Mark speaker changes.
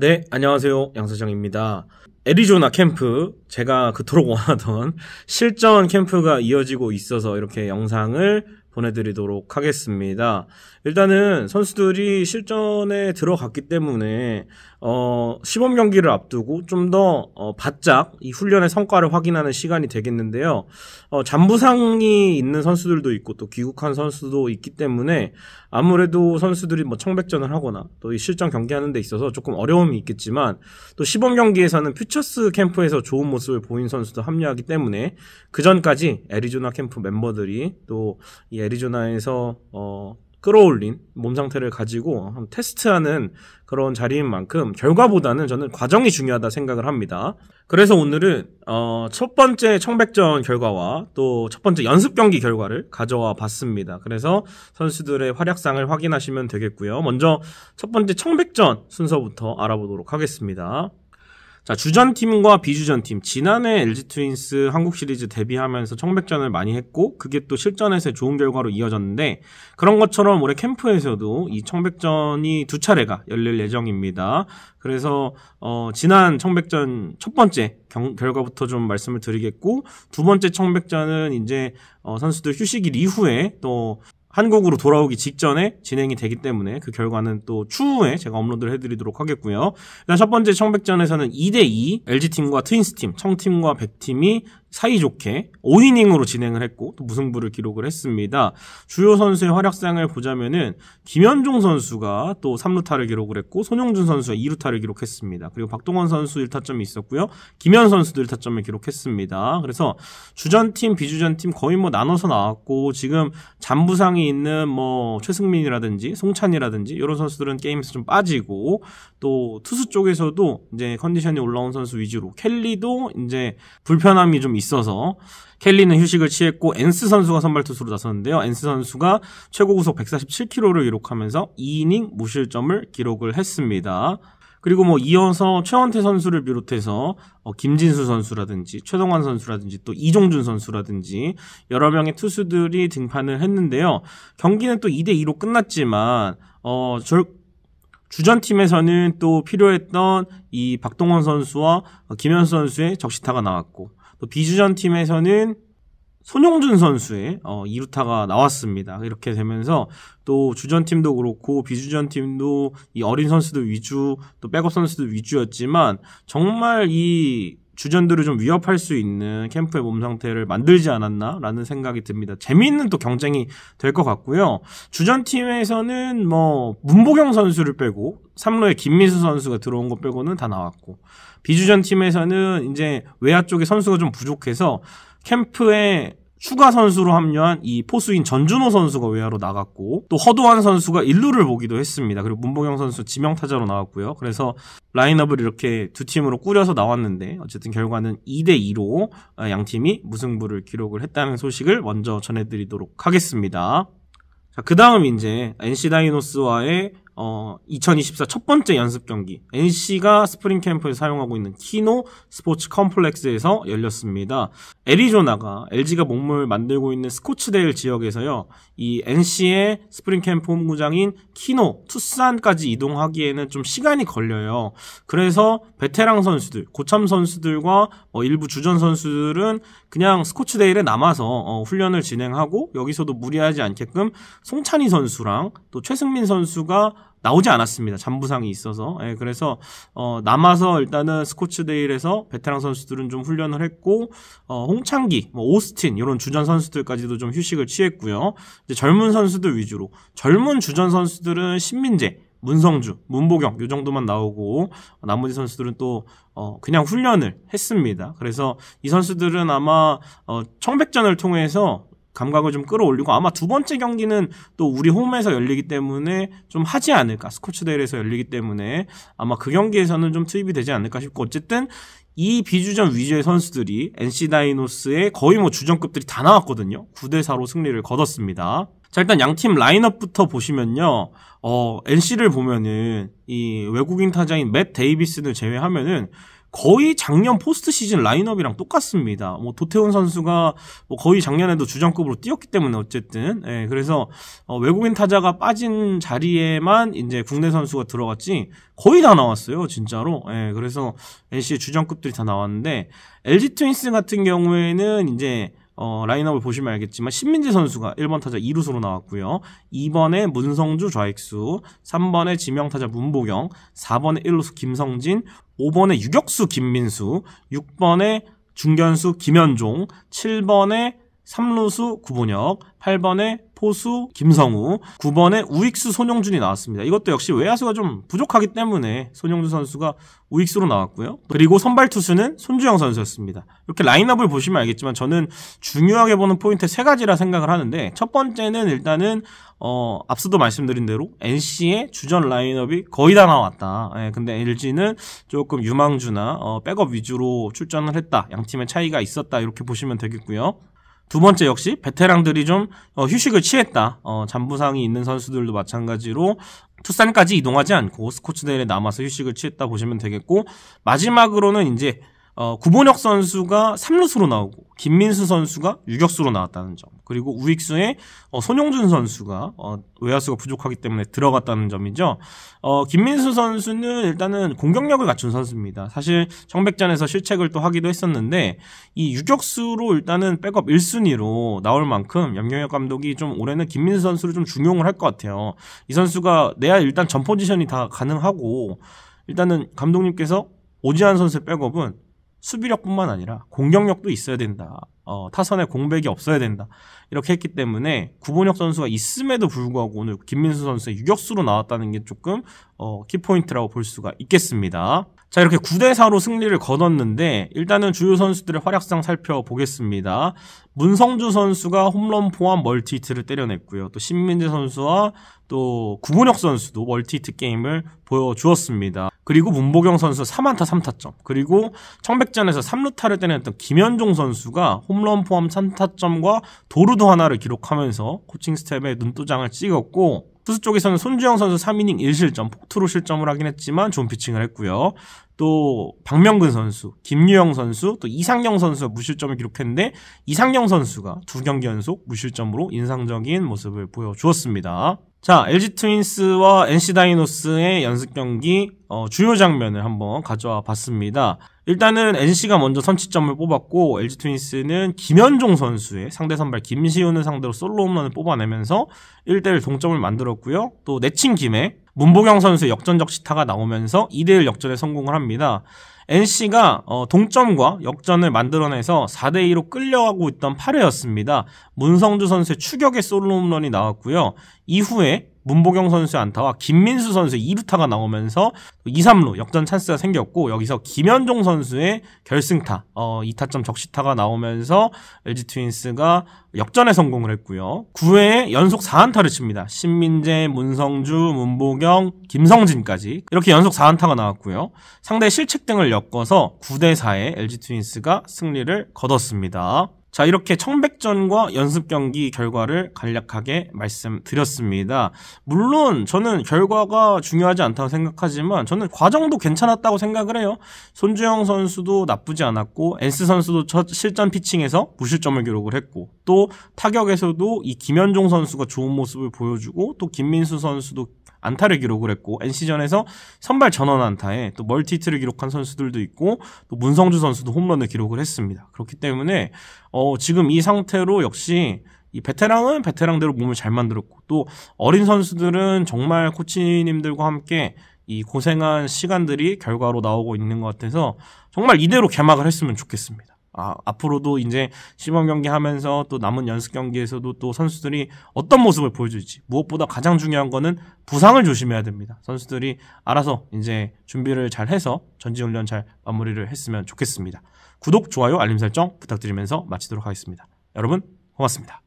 Speaker 1: 네, 안녕하세요. 양사장입니다. 애리조나 캠프, 제가 그토록 원하던 실전 캠프가 이어지고 있어서 이렇게 영상을 보내드리도록 하겠습니다. 일단은 선수들이 실전에 들어갔기 때문에 어, 시범 경기를 앞두고 좀더 어, 바짝 이 훈련의 성과를 확인하는 시간이 되겠는데요. 어, 잔부상이 있는 선수들도 있고 또 귀국한 선수도 있기 때문에 아무래도 선수들이 뭐 청백전을 하거나 또 이 실전 경기하는 데 있어서 조금 어려움이 있겠지만 또 시범 경기에서는 퓨처스 캠프에서 좋은 모습을 보인 선수도 합류하기 때문에 그 전까지 애리조나 캠프 멤버들이 또이 애리조나에서 어, 끌어올린 몸 상태를 가지고 테스트하는 그런 자리인 만큼 결과보다는 저는 과정이 중요하다 생각을 합니다. 그래서 오늘은 어, 첫 번째 청백전 결과와 또 첫 번째 연습 경기 결과를 가져와 봤습니다. 그래서 선수들의 활약상을 확인하시면 되겠고요. 먼저 첫 번째 청백전 순서부터 알아보도록 하겠습니다. 자, 주전팀과 비주전팀. 지난해 LG 트윈스 한국 시리즈 데뷔하면서 청백전을 많이 했고, 그게 또 실전에서 좋은 결과로 이어졌는데, 그런 것처럼 올해 캠프에서도 이 청백전이 두 차례가 열릴 예정입니다. 그래서, 어, 지난 청백전 첫 번째 경, 결과부터 좀 말씀을 드리겠고, 두 번째 청백전은 이제, 어, 선수들 휴식일 이후에 또 한국으로 돌아오기 직전에 진행이 되기 때문에 그 결과는 또 추후에 제가 업로드를 해드리도록 하겠고요. 일단 첫 번째 청백전에서는 2대2 LG팀과 트윈스팀, 청팀과 백팀이 사이좋게 5이닝으로 진행을 했고 또 무승부를 기록을 했습니다. 주요 선수의 활약상을 보자면은 김현종 선수가 또 3루타를 기록을 했고 손용준 선수가 2루타를 기록했습니다. 그리고 박동원 선수 1타점이 있었고요. 김현 선수도 1타점을 기록했습니다. 그래서 주전팀 비주전팀 거의 뭐 나눠서 나왔고 지금 잔부상이 있는 뭐 최승민이라든지 송찬이라든지 이런 선수들은 게임에서 좀 빠지고 또 투수 쪽에서도 이제 컨디션이 올라온 선수 위주로 켈리도 이제 불편함이 좀 있어서 켈리는 휴식을 취했고 엔스 선수가 선발 투수로 나섰는데요. 엔스 선수가 최고 구속 147km를 기록하면서 2이닝 무실점을 기록을 했습니다. 그리고 뭐 이어서 최원태 선수를 비롯해서 어, 김진수 선수라든지 최동환 선수라든지 또 이종준 선수라든지 여러 명의 투수들이 등판을 했는데요. 경기는 또 2대 2로 끝났지만 어, 주전팀에서는 또 필요했던 이 박동원 선수와 김현수 선수의 적시타가 나왔고 또 비주전 팀에서는 손용준 선수의 어, 2루타가 나왔습니다. 이렇게 되면서 또 주전팀도 그렇고 비주전팀도 이 어린 선수들 위주 또 백업 선수들 위주였지만 정말 이 주전들을 좀 위협할 수 있는 캠프의 몸 상태를 만들지 않았나라는 생각이 듭니다. 재미있는 또 경쟁이 될 것 같고요. 주전팀에서는 뭐 문보경 선수를 빼고 3루에 김민수 선수가 들어온 것 빼고는 다 나왔고 비주전팀에서는 이제 외야 쪽에 선수가 좀 부족해서 캠프에 추가 선수로 합류한 이 포수인 전준호 선수가 외야로 나갔고 또 허도환 선수가 1루를 보기도 했습니다. 그리고 문봉영 선수 지명 타자로 나왔고요. 그래서 라인업을 이렇게 두 팀으로 꾸려서 나왔는데 어쨌든 결과는 2대 2로 아, 양 팀이 무승부를 기록을 했다는 소식을 먼저 전해드리도록 하겠습니다. 그다음 이제 NC 다이노스와의 어, 2024 첫 번째 연습 경기 NC가 스프링 캠프에 사용하고 있는 키노 스포츠 컴플렉스에서 열렸습니다. 애리조나가 LG가 몸을 만들고 있는 스코츠데일 지역에서요. 이 NC의 스프링 캠프 홈구장인 키노 투싼까지 이동하기에는 좀 시간이 걸려요. 그래서 베테랑 선수들, 고참 선수들과 어, 일부 주전 선수들은 그냥 스코츠데일에 남아서 어, 훈련을 진행하고 여기서도 무리하지 않게끔 송찬희 선수랑 또 최승민 선수가 나오지 않았습니다. 잠부상이 있어서. 예, 그래서 어, 남아서 일단은 스코츠데일에서 베테랑 선수들은 좀 훈련을 했고 어, 홍창기, 뭐 오스틴 이런 주전 선수들까지도 좀 휴식을 취했고요. 이제 젊은 선수들 위주로 젊은 주전 선수들은 신민재, 문성주, 문보경 요 정도만 나오고 나머지 선수들은 또 어, 그냥 훈련을 했습니다. 그래서 이 선수들은 아마 어, 청백전을 통해서 감각을 좀 끌어올리고 아마 두 번째 경기는 또 우리 홈에서 열리기 때문에 좀 하지 않을까 스코츠데일에서 열리기 때문에 아마 그 경기에서는 좀 투입이 되지 않을까 싶고 어쨌든 이 비주전 위주의 선수들이 NC 다이노스의 거의 뭐 주전급들이 다 나왔거든요. 9대4로 승리를 거뒀습니다. 자, 일단 양팀 라인업부터 보시면요. 어, NC를 보면은 이 외국인 타자인 맷 데이비스를 제외하면은 거의 작년 포스트 시즌 라인업이랑 똑같습니다. 뭐 도태훈 선수가 뭐 거의 작년에도 주전급으로 뛰었기 때문에 어쨌든 예, 그래서 어 외국인 타자가 빠진 자리에만 이제 국내 선수가 들어갔지 거의 다 나왔어요, 진짜로. 예, 그래서 NC 주전급들이 다 나왔는데 LG 트윈스 같은 경우에는 이제 어, 라인업을 보시면 알겠지만 신민지 선수가 1번 타자 2루수로 나왔고요. 2번에 문성주 좌익수, 3번에 지명 타자 문보경, 4번에 1루수 김성진, 5번에 유격수 김민수, 6번에 중견수 김현종, 7번에 3루수 구본혁, 8번에 포수 김성우, 9번에 우익수 손용준이 나왔습니다. 이것도 역시 외야수가 좀 부족하기 때문에 손용준 선수가 우익수로 나왔고요. 그리고 선발 투수는 손주영 선수였습니다. 이렇게 라인업을 보시면 알겠지만 저는 중요하게 보는 포인트 세 가지라 생각을 하는데 첫 번째는 일단은 어, 앞서도 말씀드린 대로 NC의 주전 라인업이 거의 다 나왔다. 예, 근데 LG는 조금 유망주나 어, 백업 위주로 출전을 했다. 양 팀의 차이가 있었다. 이렇게 보시면 되겠고요. 두 번째 역시 베테랑들이 좀 어, 휴식을 취했다. 어, 잔부상이 있는 선수들도 마찬가지로 투싼까지 이동하지 않고 스코츠데일에 남아서 휴식을 취했다 보시면 되겠고 마지막으로는 이제 어, 구본혁 선수가 3루수로 나오고 김민수 선수가 유격수로 나왔다는 점 그리고 우익수에 어, 손용준 선수가 어, 외야수가 부족하기 때문에 들어갔다는 점이죠. 어, 김민수 선수는 일단은 공격력을 갖춘 선수입니다. 사실 청백전에서 실책을 또 하기도 했었는데 이 유격수로 일단은 백업 1순위로 나올 만큼 염경엽 감독이 좀 올해는 김민수 선수를 좀 중용을 할 것 같아요. 이 선수가 내야 일단 전 포지션이 다 가능하고 일단은 감독님께서 오지환 선수의 백업은 수비력뿐만 아니라 공격력도 있어야 된다. 어, 타선에 공백이 없어야 된다. 이렇게 했기 때문에 구본혁 선수가 있음에도 불구하고 오늘 김민수 선수의 유격수로 나왔다는 게 조금 어, 키포인트라고 볼 수가 있겠습니다. 자, 이렇게 9대4로 승리를 거뒀는데, 일단은 주요 선수들의 활약상 살펴보겠습니다. 문성주 선수가 홈런 포함 멀티히트를 때려냈고요. 또 신민재 선수와 또 구본혁 선수도 멀티히트 게임을 보여주었습니다. 그리고 문보경 선수 3안타 3타점 그리고 청백전에서 3루타를 때렸던 김현종 선수가 홈런 포함 3타점과 도루도 하나를 기록하면서 코칭 스텝의 눈도장을 찍었고 투수 쪽에서는 손주영 선수 3이닝 1실점, 폭투로 실점을 하긴 했지만 좋은 피칭을 했고요. 또 박명근 선수, 김유영 선수, 또 이상영 선수가 무실점을 기록했는데 이상영 선수가 두 경기 연속 무실점으로 인상적인 모습을 보여주었습니다. 자, LG 트윈스와 NC 다이노스의 연습 경기 어, 주요 장면을 한번 가져와 봤습니다. 일단은 NC가 먼저 선취점을 뽑았고 LG 트윈스는 김현종 선수의 상대 선발 김시우는 상대로 솔로 홈런을 뽑아내면서 1대1 동점을 만들었고요. 또 내친 김에 문보경 선수의 역전적 시타가 나오면서 2대1 역전에 성공을 합니다. NC가 어, 동점과 역전을 만들어내서 4대2로 끌려가고 있던 8회였습니다. 문성주 선수의 추격의 솔로 홈런이 나왔고요. 이후에 문보경 선수의 안타와 김민수 선수의 2루타가 나오면서 2, 3루 역전 찬스가 생겼고 여기서 김현종 선수의 결승타 어, 2타점 적시타가 나오면서 LG 트윈스가 역전에 성공을 했고요. 9회에 연속 4안타를 칩니다. 신민재, 문성주, 문보경, 김성진까지 이렇게 연속 4안타가 나왔고요. 상대 실책 등을 엮어서 9대 4에 LG 트윈스가 승리를 거뒀습니다. 자, 이렇게 청백전과 연습 경기 결과를 간략하게 말씀드렸습니다. 물론 저는 결과가 중요하지 않다고 생각하지만 저는 과정도 괜찮았다고 생각을 해요. 손주영 선수도 나쁘지 않았고 엔스 선수도 첫 실전 피칭에서 무실점을 기록을 했고 또 타격에서도 이 김현종 선수가 좋은 모습을 보여주고 또 김민수 선수도 안타를 기록을 했고 NC전에서 선발 전원 안타에 또 멀티히트를 기록한 선수들도 있고 또 문성주 선수도 홈런을 기록을 했습니다. 그렇기 때문에 어 지금 이 상태로 역시 이 베테랑은 베테랑대로 몸을 잘 만들었고 또 어린 선수들은 정말 코치님들과 함께 이 고생한 시간들이 결과로 나오고 있는 것 같아서 정말 이대로 개막을 했으면 좋겠습니다. 아, 앞으로도 이제 시범 경기 하면서 또 남은 연습 경기에서도 또 선수들이 어떤 모습을 보여줄지 무엇보다 가장 중요한 거는 부상을 조심해야 됩니다. 선수들이 알아서 이제 준비를 잘 해서 전지훈련 잘 마무리를 했으면 좋겠습니다. 구독, 좋아요, 알림 설정 부탁드리면서 마치도록 하겠습니다. 여러분 고맙습니다.